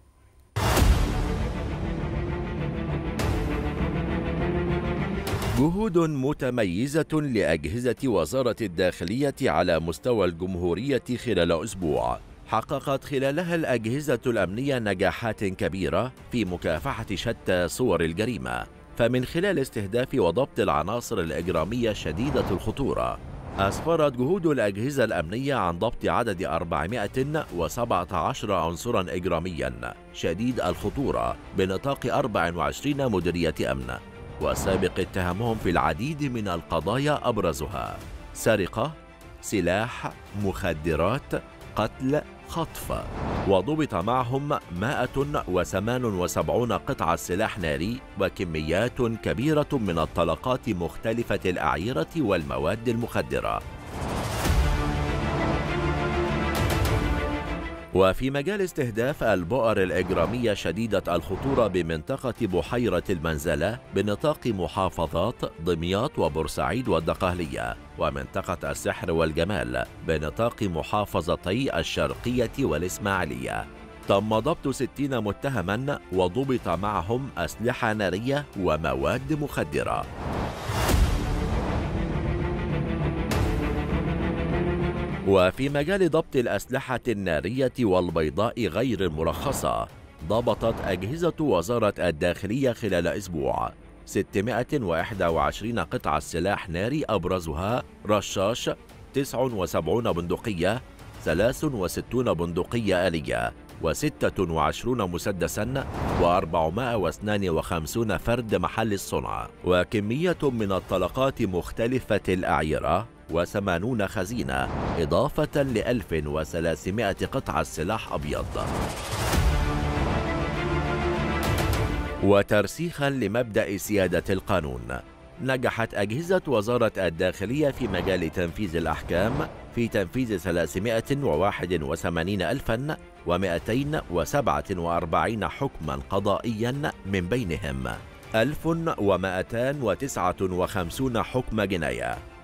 جهود متميزة لأجهزة وزارة الداخلية على مستوى الجمهورية خلال أسبوع حققت خلالها الأجهزة الأمنية نجاحات كبيرة في مكافحة شتى صور الجريمة فمن خلال استهداف وضبط العناصر الإجرامية شديدة الخطورة أسفرت جهود الأجهزة الأمنية عن ضبط عدد 417 عنصرا إجراميا شديد الخطورة بنطاق 24 مديرية أمن وسابق اتهمهم في العديد من القضايا أبرزها سرقة، سلاح، مخدرات، قتل، خطف وضبط معهم 178 قطعة سلاح ناري وكميات كبيرة من الطلقات مختلفة الأعيرة والمواد المخدرة وفي مجال استهداف البؤر الإجرامية شديدة الخطورة بمنطقة بحيرة المنزلة بنطاق محافظات دمياط وبورسعيد والدقهلية ومنطقة السحر والجمال بنطاق محافظتي الشرقية والإسماعيلية تم ضبط 60 متهما وضبط معهم أسلحة نارية ومواد مخدرة وفي مجال ضبط الأسلحة النارية والبيضاء غير المرخصة ضبطت أجهزة وزارة الداخلية خلال أسبوع 621 قطعة سلاح ناري أبرزها رشاش 79 بندقية 63 بندقية آلية و26 مسدسا و452 فرد محل الصنع وكمية من الطلقات مختلفة الأعيرة وثمانون خزينة إضافة لألف 1300 قطعة سلاح أبيض وترسيخا لمبدأ سيادة القانون نجحت أجهزة وزارة الداخلية في مجال تنفيذ الأحكام في تنفيذ 381247 الفا حكما قضائيا من بينهم 1259 حكم جناية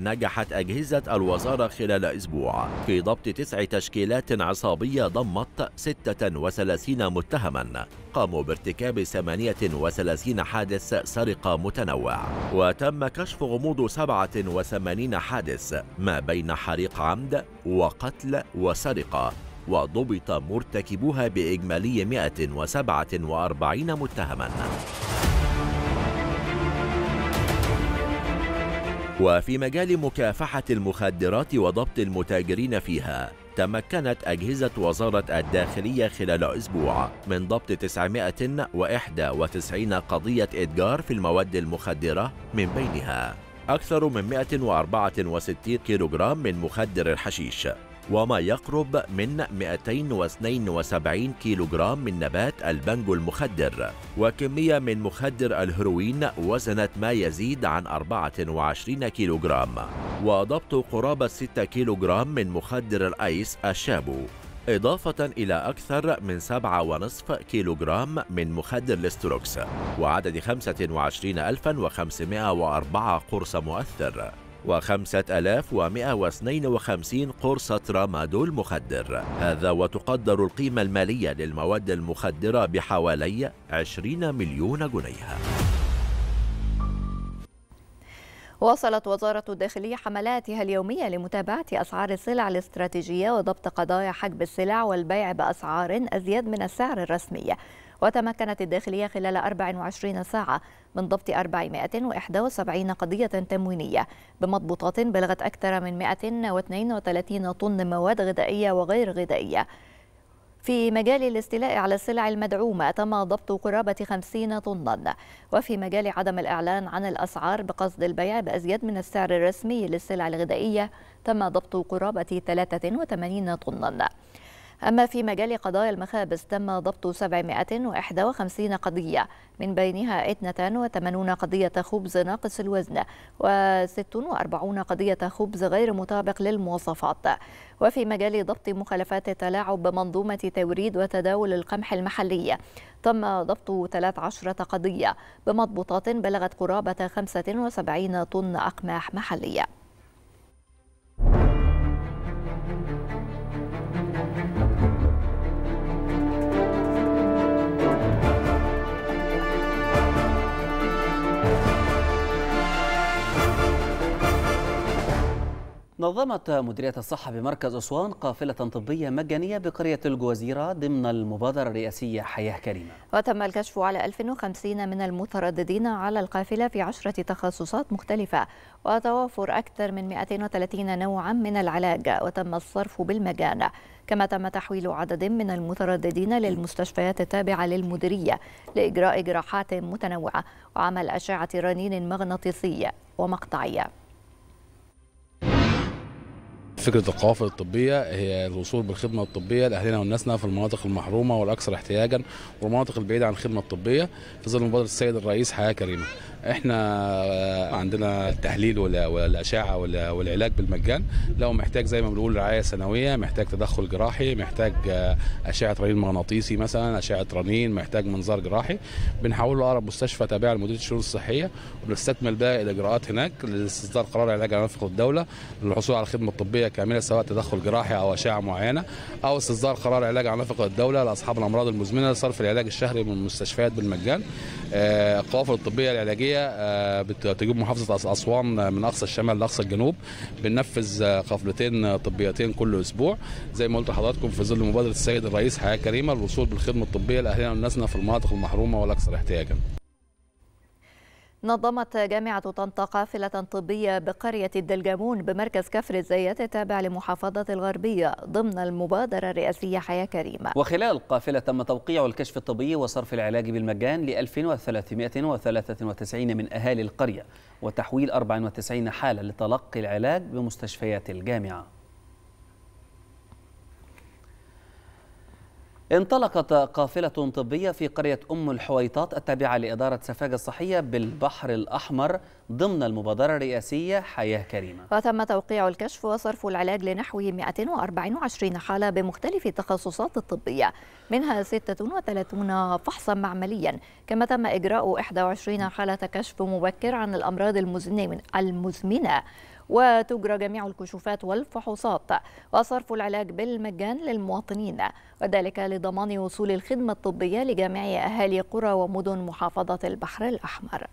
نجحت أجهزة الوزارة خلال أسبوع في ضبط تسع تشكيلات عصابية ضمت 36 متهما قاموا بارتكاب 38 حادث سرقة متنوع وتم كشف غموض 87 حادث ما بين حريق عمد وقتل وسرقة وضبط مرتكبوها بإجمالي 147 متهما وفي مجال مكافحة المخدرات وضبط المتاجرين فيها تمكنت أجهزة وزارة الداخلية خلال أسبوع من ضبط 991 قضية إتجار في المواد المخدرة من بينها أكثر من 164 كيلوغرام من مخدر الحشيش وما يقرب من 272 كيلوغرام من نبات البنجو المخدر وكمية من مخدر الهيروين وزنت ما يزيد عن 24 كيلوغرام وضبط قرابة 6 كيلوغرام من مخدر الأيس الشابو إضافة إلى أكثر من 7.5 كيلوغرام من مخدر الاستروكس وعدد 25504 قرص مؤثر و5152 قرصة رامادول مخدر هذا وتقدر القيمة المالية للمواد المخدرة بحوالي 20 مليون جنيه واصلت وزارة الداخلية حملاتها اليومية لمتابعة أسعار السلع الاستراتيجية وضبط قضايا حجب السلع والبيع بأسعار أزيد من السعر الرسمي وتمكنت الداخلية خلال 24 ساعة من ضبط 471 قضية تموينية بمضبوطات بلغت أكثر من 132 طن مواد غذائية وغير غذائية في مجال الاستيلاء على السلع المدعومة تم ضبط قرابة 50 طنا وفي مجال عدم الإعلان عن الأسعار بقصد البيع بأزيد من السعر الرسمي للسلع الغذائية تم ضبط قرابة 83 طنا أما في مجال قضايا المخابز تم ضبط 751 قضية من بينها 82 قضية خبز ناقص الوزن و46 قضية خبز غير مطابق للمواصفات وفي مجال ضبط مخالفات تلاعب بمنظومة توريد وتداول القمح المحلي تم ضبط 13 قضية بمضبوطات بلغت قرابة 75 طن أقماح محلية نظمت مديرية الصحة بمركز أسوان قافلة طبية مجانية بقرية الجوازيرة ضمن المبادرة الرئاسية حياة كريمة وتم الكشف على 1050 من المترددين على القافلة في عشرة تخصصات مختلفة وتوافر أكثر من 230 نوعا من العلاج وتم الصرف بالمجان كما تم تحويل عدد من المترددين للمستشفيات التابعة للمديرية لإجراء جراحات متنوعة وعمل أشعة رنين مغناطيسية ومقطعية فكرة القوافل الطبية هي الوصول بالخدمة الطبية لأهلنا وناسنا في المناطق المحرومة والأكثر احتياجا والمناطق البعيدة عن الخدمة الطبية في ظل مبادرة السيد الرئيس حياة كريمة احنا عندنا التحليل والاشعه والعلاج بالمجان لو محتاج زي ما بنقول رعايه سنويه محتاج تدخل جراحي محتاج آه، اشعه رنين مغناطيسي مثلا اشعه رنين محتاج منظار جراحي بنحوله لاقرب مستشفى تابعه لمديريه الشؤون الصحيه وبنستكمل باقي الاجراءات هناك لاستصدار قرار علاج على الدوله للحصول على الخدمه الطبيه كامله سواء تدخل جراحي او اشعه معينه او استصدار قرار علاج على الدوله لاصحاب الامراض المزمنه لصرف العلاج الشهري من المستشفيات بالمجان آه، القوافل الطبيه العلاجيه الجوية آه، بتجيب محافظة أسوان آه، من أقصى الشمال لأقصى الجنوب بننفذ آه، قفلتين طبيتين كل أسبوع زي ما قلت لحضراتكم في ظل مبادرة السيد الرئيس حياة كريمة الوصول بالخدمة الطبية لأهلنا وناسنا في المناطق المحرومة والأكثر احتياجا نظمت جامعة طنطا قافلة طبية بقرية الدلجامون بمركز كفر الزيات التابع لمحافظة الغربية ضمن المبادرة الرئاسية حياة كريمة وخلال القافلة تم توقيع الكشف الطبي وصرف العلاج بالمجان ل 1393 من أهالي القرية وتحويل 94 حالة لتلقي العلاج بمستشفيات الجامعة انطلقت قافلة طبية في قرية أم الحويطات التابعة لإدارة سفاجة الصحية بالبحر الأحمر ضمن المبادرة الرئاسية حياة كريمة وتم توقيع الكشف وصرف العلاج لنحو 124 حالة بمختلف التخصصات الطبية منها 36 فحصا معمليا كما تم إجراء 21 حالة كشف مبكر عن الأمراض المزمنة وتجرى جميع الكشوفات والفحوصات وصرف العلاج بالمجان للمواطنين وذلك لضمان وصول الخدمة الطبية لجميع أهالي قرى ومدن محافظة البحر الأحمر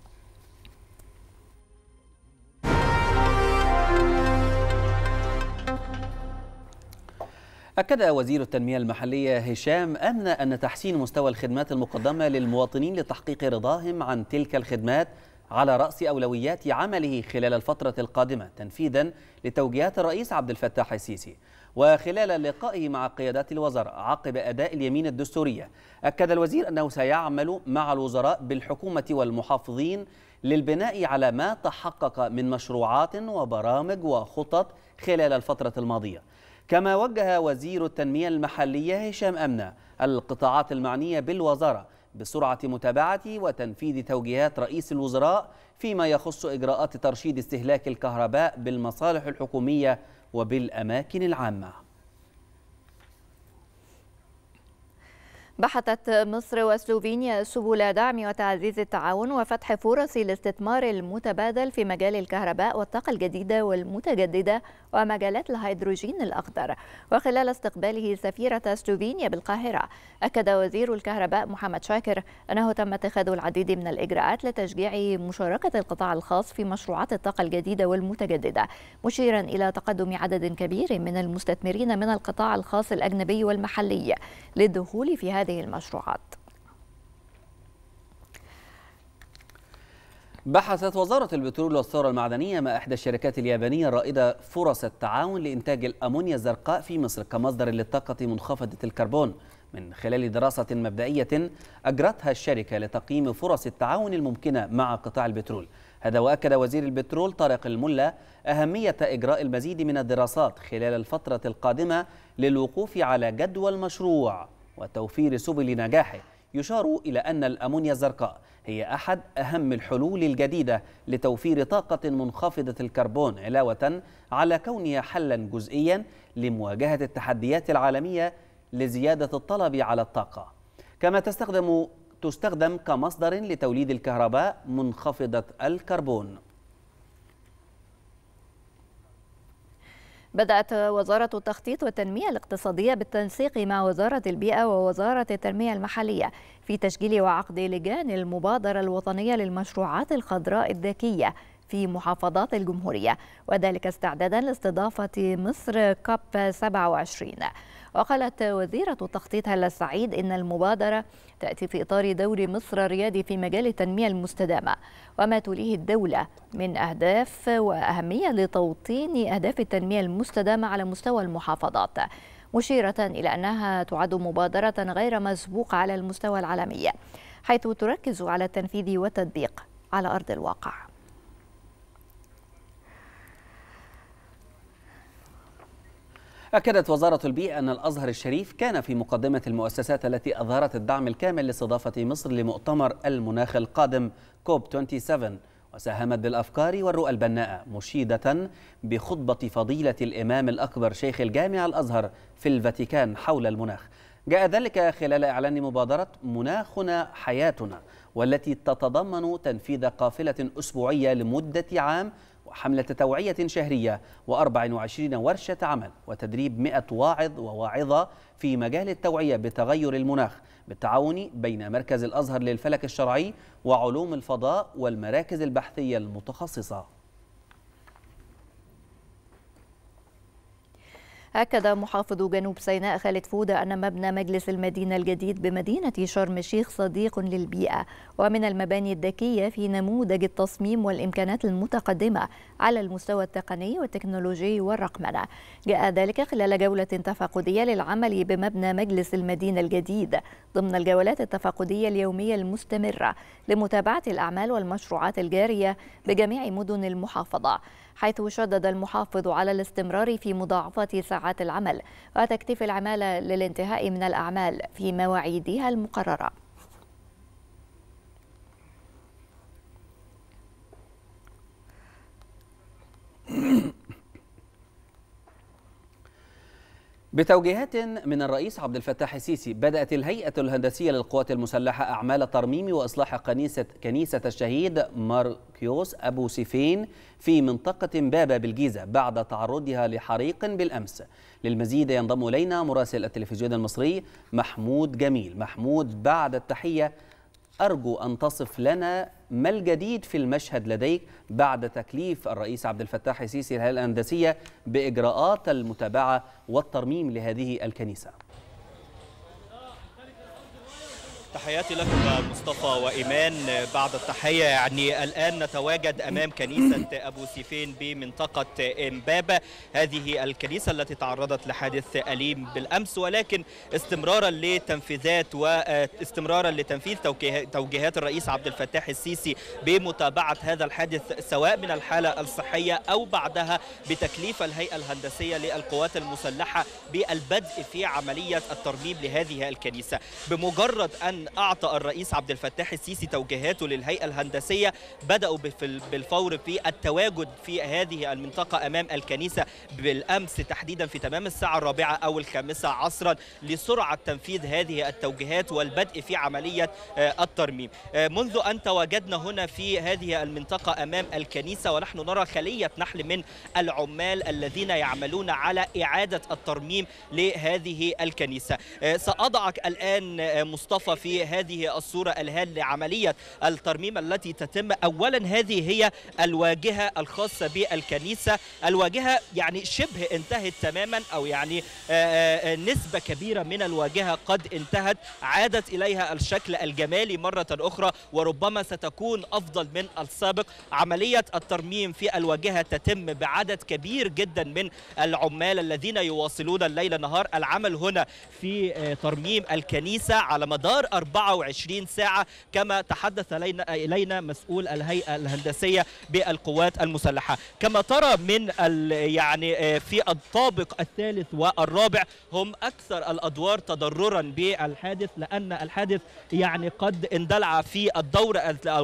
أكد وزير التنمية المحلية هشام أمن أن تحسين مستوى الخدمات المقدمة للمواطنين لتحقيق رضاهم عن تلك الخدمات على رأس أولويات عمله خلال الفترة القادمة تنفيذا لتوجيهات الرئيس عبد الفتاح السيسي وخلال لقائه مع قيادات الوزراء عقب أداء اليمين الدستورية أكد الوزير أنه سيعمل مع الوزراء بالحكومة والمحافظين للبناء على ما تحقق من مشروعات وبرامج وخطط خلال الفترة الماضية كما وجه وزير التنمية المحلية هشام أمنة القطاعات المعنية بالوزارة بسرعة متابعة وتنفيذ توجيهات رئيس الوزراء فيما يخص إجراءات ترشيد استهلاك الكهرباء بالمصالح الحكومية وبالأماكن العامة بحثت مصر وسلوفينيا سبل دعم وتعزيز التعاون وفتح فرص الاستثمار المتبادل في مجال الكهرباء والطاقة الجديدة والمتجددة ومجالات الهيدروجين الأخضر وخلال استقباله سفيرة سلوفينيا بالقاهرة أكد وزير الكهرباء محمد شاكر أنه تم اتخاذ العديد من الإجراءات لتشجيع مشاركة القطاع الخاص في مشروعات الطاقة الجديدة والمتجددة مشيرا إلى تقدم عدد كبير من المستثمرين من القطاع الخاص الأجنبي والمحلي للدخول في هذا هذه المشروعات بحثت وزارة البترول والثروة المعدنية مع إحدى الشركات اليابانية الرائدة فرص التعاون لإنتاج الأمونيا الزرقاء في مصر كمصدر للطاقة منخفضة الكربون من خلال دراسة مبدئية أجرتها الشركة لتقييم فرص التعاون الممكنة مع قطاع البترول هذا وأكد وزير البترول طارق الملا أهمية إجراء المزيد من الدراسات خلال الفترة القادمة للوقوف على جدوى المشروع وتوفير سبل نجاحه يشار إلى أن الأمونيا الزرقاء هي أحد أهم الحلول الجديدة لتوفير طاقة منخفضة الكربون علاوة على كونها حلا جزئيا لمواجهة التحديات العالمية لزيادة الطلب على الطاقة كما تستخدم تستخدم كمصدر لتوليد الكهرباء منخفضة الكربون بدأت وزارة التخطيط والتنمية الاقتصادية بالتنسيق مع وزارة البيئة ووزارة التنمية المحلية في تشكيل وعقد لجان المبادرة الوطنية للمشروعات الخضراء الذكية في محافظات الجمهورية وذلك استعدادا لاستضافة مصر كاب 27 وقالت وزيرة التخطيط هلا سعيد إن المبادرة تأتي في إطار دور مصر الريادي في مجال التنمية المستدامة وما توليه الدولة من أهداف وأهمية لتوطين أهداف التنمية المستدامة على مستوى المحافظات مشيرة إلى أنها تعد مبادرة غير مسبوقة على المستوى العالمي حيث تركز على التنفيذ والتطبيق على أرض الواقع أكدت وزارة البيئة أن الأزهر الشريف كان في مقدمة المؤسسات التي أظهرت الدعم الكامل لاستضافة مصر لمؤتمر المناخ القادم كوب 27 وساهمت بالأفكار والرؤى البناءة مشيدة بخطبة فضيلة الإمام الأكبر شيخ الجامع الأزهر في الفاتيكان حول المناخ جاء ذلك خلال إعلان مبادرة مناخنا حياتنا والتي تتضمن تنفيذ قافلة أسبوعية لمدة عام وحمله توعيه توعية شهرية و24 ورشة عمل وتدريب 100 واعظ وواعظة في مجال التوعية بتغير المناخ بالتعاون بين مركز الأزهر للفلك الشرعي وعلوم الفضاء والمراكز البحثية المتخصصة أكد محافظ جنوب سيناء خالد فودة أن مبنى مجلس المدينة الجديد بمدينة شرم الشيخ صديق للبيئة ومن المباني الذكية في نموذج التصميم والإمكانات المتقدمة على المستوى التقني والتكنولوجي والرقمنة جاء ذلك خلال جولة تفقدية للعمل بمبنى مجلس المدينة الجديد ضمن الجولات التفقدية اليومية المستمرة لمتابعة الأعمال والمشروعات الجارية بجميع مدن المحافظة حيث شدد المحافظ على الاستمرار في مضاعفة ساعات العمل وتكثيف العمالة للانتهاء من الأعمال في مواعيدها المقررة Mm-hmm. (coughs) بتوجيهات من الرئيس عبد الفتاح السيسي بدأت الهيئة الهندسية للقوات المسلحة أعمال ترميم وإصلاح كنيسة كنيسة الشهيد ماركيوس أبو سيفين في منطقة بابا بالجيزة بعد تعرضها لحريق بالأمس للمزيد ينضم إلينا مراسل التلفزيون المصري محمود جميل محمود بعد التحية أرجو أن تصف لنا ما الجديد في المشهد لديك بعد تكليف الرئيس عبد الفتاح السيسي الهيئة الهندسية بإجراءات المتابعة والترميم لهذه الكنيسة تحياتي لكم مصطفى وإيمان بعد التحية يعني الآن نتواجد أمام كنيسة أبو سيفين بمنطقة إمبابة هذه الكنيسة التي تعرضت لحادث أليم بالأمس ولكن استمرارا لتنفيذات واستمرارا آه، لتنفيذ توجيهات الرئيس عبد الفتاح السيسي بمتابعة هذا الحادث سواء من الحالة الصحية أو بعدها بتكليف الهيئة الهندسية للقوات المسلحة بالبدء في عملية الترميم لهذه الكنيسة بمجرد أن أعطى الرئيس عبد الفتاح السيسي توجيهاته للهيئة الهندسية بدأوا بالفور في التواجد في هذه المنطقة أمام الكنيسة بالأمس تحديدا في تمام الساعة الرابعة أو الخامسة عصرا لسرعة تنفيذ هذه التوجيهات والبدء في عملية آه، الترميم آه، منذ أن تواجدنا هنا في هذه المنطقة أمام الكنيسة ونحن نرى خلية نحل من العمال الذين يعملون على إعادة الترميم لهذه الكنيسة آه، سأضعك الآن مصطفى في في هذه الصورة الهال لعملية الترميم التي تتم أولا هذه هي الواجهة الخاصة بالكنيسة الواجهة يعني شبه انتهت تماما أو يعني آه، آه، نسبة كبيرة من الواجهة قد انتهت عادت إليها الشكل الجمالي مرة أخرى وربما ستكون أفضل من السابق عملية الترميم في الواجهة تتم بعدد كبير جدا من العمال الذين يواصلون الليل نهار العمل هنا في آه، ترميم الكنيسة على مدار 24 ساعة كما تحدث إلينا مسؤول الهيئة الهندسية بالقوات المسلحة كما ترى من يعني آه، في الطابق الثالث والرابع هم أكثر الأدوار تضررا بالحادث لأن الحادث يعني قد اندلع في الدور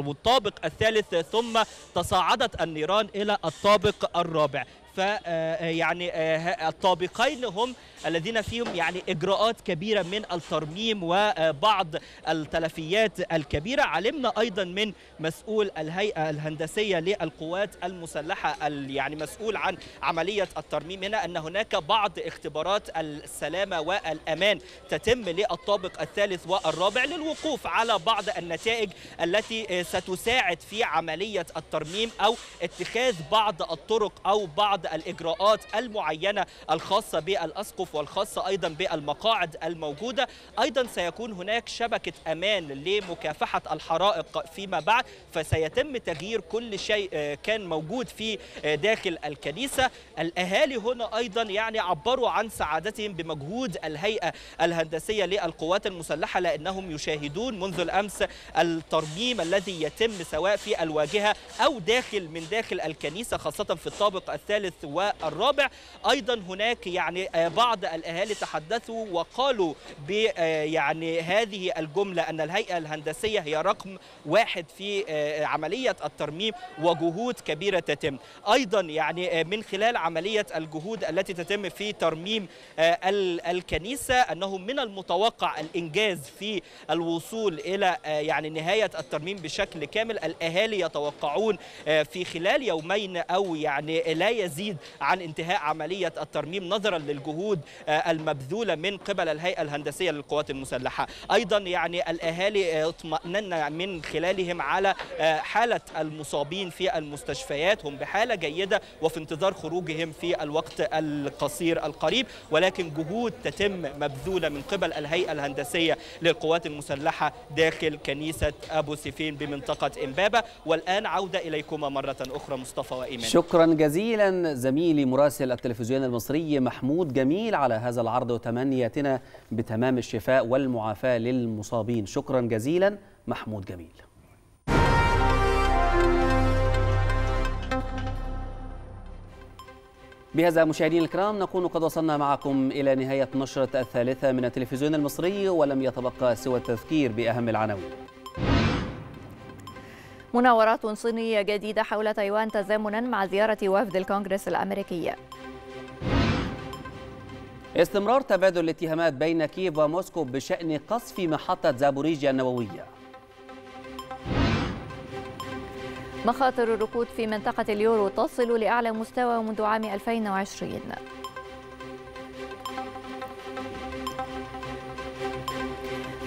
الطابق الثالث ثم تصاعدت النيران إلى الطابق الرابع فيعني آه، آه، آه، الطابقين هم الذين فيهم يعني إجراءات كبيرة من الترميم وبعض التلفيات الكبيرة علمنا أيضا من مسؤول الهيئة الهندسية للقوات المسلحة يعني مسؤول عن عملية الترميم هنا أن هناك بعض اختبارات السلامة والأمان تتم للطابق الثالث والرابع للوقوف على بعض النتائج التي ستساعد في عملية الترميم أو اتخاذ بعض الطرق أو بعض الإجراءات المعينة الخاصة بالأسقف والخاصة أيضا بالمقاعد الموجودة أيضا سيكون هناك شبكة أمان لمكافحة الحرائق فيما بعد فسيتم تغيير كل شيء آه، كان موجود في آه، داخل الكنيسة الأهالي هنا أيضا يعني عبروا عن سعادتهم بمجهود الهيئة الهندسية للقوات المسلحة لأنهم يشاهدون منذ الأمس الترميم الذي يتم سواء في الواجهة أو داخل من داخل الكنيسة خاصة في الطابق الثالث الثالث والرابع ايضا هناك يعني آه، بعض الاهالي تحدثوا وقالوا ب آه، يعني هذه الجمله ان الهيئه الهندسيه هي رقم واحد في آه، عمليه الترميم وجهود كبيره تتم ايضا يعني من خلال عمليه الجهود التي تتم في ترميم الكنيسه انه من المتوقع الانجاز في الوصول الى يعني نهايه الترميم بشكل كامل الاهالي يتوقعون في خلال يومين او يعني لا يزيد الجديد عن انتهاء عملية الترميم نظرا للجهود آه، المبذولة من قبل الهيئة الهندسية للقوات المسلحة أيضا يعني الأهالي آه، اطمأننا من خلالهم على آه، حالة المصابين في المستشفيات هم بحالة جيدة وفي انتظار خروجهم في الوقت القصير القريب ولكن جهود تتم مبذولة من قبل الهيئة الهندسية للقوات المسلحة داخل كنيسة أبو سيفين بمنطقة إمبابة والآن عودة إليكما مرة أخرى مصطفى وإيمان شكرا جزيلا زميلي مراسل التلفزيون المصري محمود جميل على هذا العرض وتمنياتنا بتمام الشفاء والمعافاة للمصابين شكرا جزيلا محمود جميل بهذا مشاهدينا الكرام نكون قد وصلنا معكم إلى نهاية نشرة الثالثة من التلفزيون المصري ولم يتبقى سوى التذكير بأهم العناوين مناورات صينية جديدة حول تايوان تزامنا مع زيارة وفد الكونغرس الأمريكي استمرار تبادل الاتهامات بين كييف وموسكو بشأن قصف محطة زابوريجيا النووية مخاطر الركود في منطقة اليورو تصل لأعلى مستوى منذ عام 2020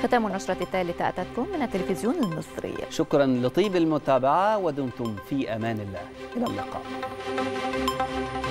ختام النشرة الثالثة أتتكم من التلفزيون المصري شكرا لطيب المتابعة ودمتم في أمان الله إلى اللقاء